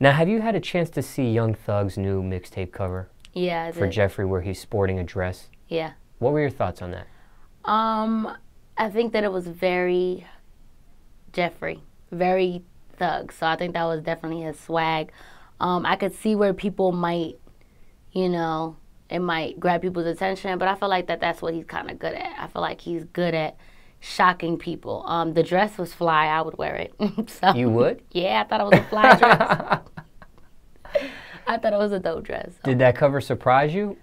Now, have you had a chance to see Young Thug's new mixtape cover? Yeah, For Jeffrey, where he's sporting a dress? Yeah. What were your thoughts on that? Um, I think that it was very Jeffrey, very thug. So I think that was definitely his swag. Um, I could see where people might, you know, it might grab people's attention, but I feel like that that's what he's kind of good at. I feel like he's good at shocking people. Um, the dress was fly. I would wear it. so, you would? Yeah, I thought it was a fly dress. I thought it was a dope dress. So. Did that cover surprise you?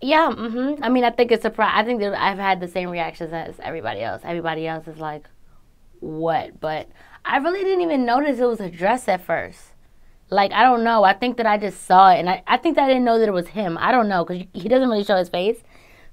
Yeah. Mm-hmm. I mean, I think it's surprised. I think that I've had the same reactions as everybody else. Everybody else is like, "What?" But I really didn't even notice it was a dress at first. Like I don't know. I think that I just saw it, and I, I think that I didn't know that it was him. I don't know because he doesn't really show his face,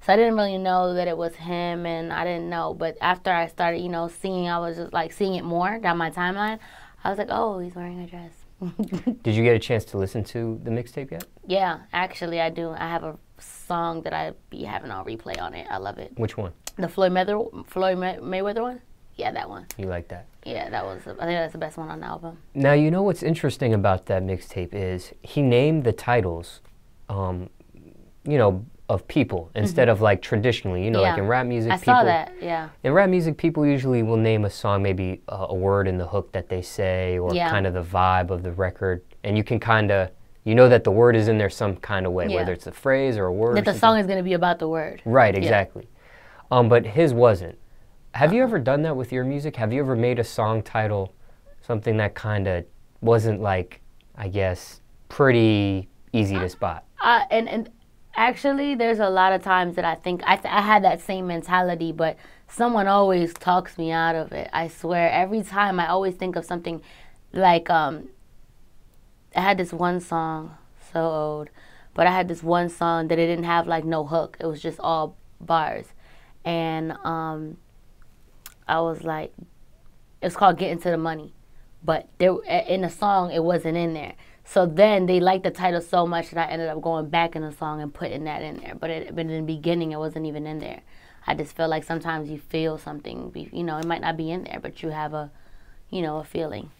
so I didn't really know that it was him, and I didn't know. But after I started, you know, seeing, I was just like seeing it more down my timeline. I was like, oh, he's wearing a dress. Did you get a chance to listen to the mixtape yet? Yeah, actually, I do. I have a song that I be having on replay on it. I love it. Which one? The Floyd, Mayther- Floyd May- Mayweather one? Yeah, that one. You like that? Yeah, that was. I think that's the best one on the album. Now you know what's interesting about that mixtape is he named the titles, um, you know, of people mm-hmm. instead mm-hmm. of like traditionally, you know, yeah. like in rap music. I people, saw that. Yeah. In rap music, people usually will name a song maybe uh, a word in the hook that they say or yeah. kind of the vibe of the record, and you can kind of you know that the word is in there some kind of way, yeah. whether it's a phrase or a word. That the song is going to be about the word. Right. Exactly. Um, but his wasn't. Have uh-huh. you uh-uh. ever done that with your music? Have you ever made a song title something that kind of wasn't like, I guess, pretty easy to spot? Uh, and and Actually, there's a lot of times that I think I, th I had that same mentality, but someone always talks me out of it. I swear, every time I always think of something like um, I had this one song, so old, but I had this one song that it didn't have like no hook. It was just all bars, and um, I was like, it's called "Getting to the Money," but there in the song it wasn't in there. So then they liked the title so much that I ended up going back in the song and putting that in there. But, it, but in the beginning, it wasn't even in there. I just feel like sometimes you feel something, you know, it might not be in there, but you have a, you know, a feeling.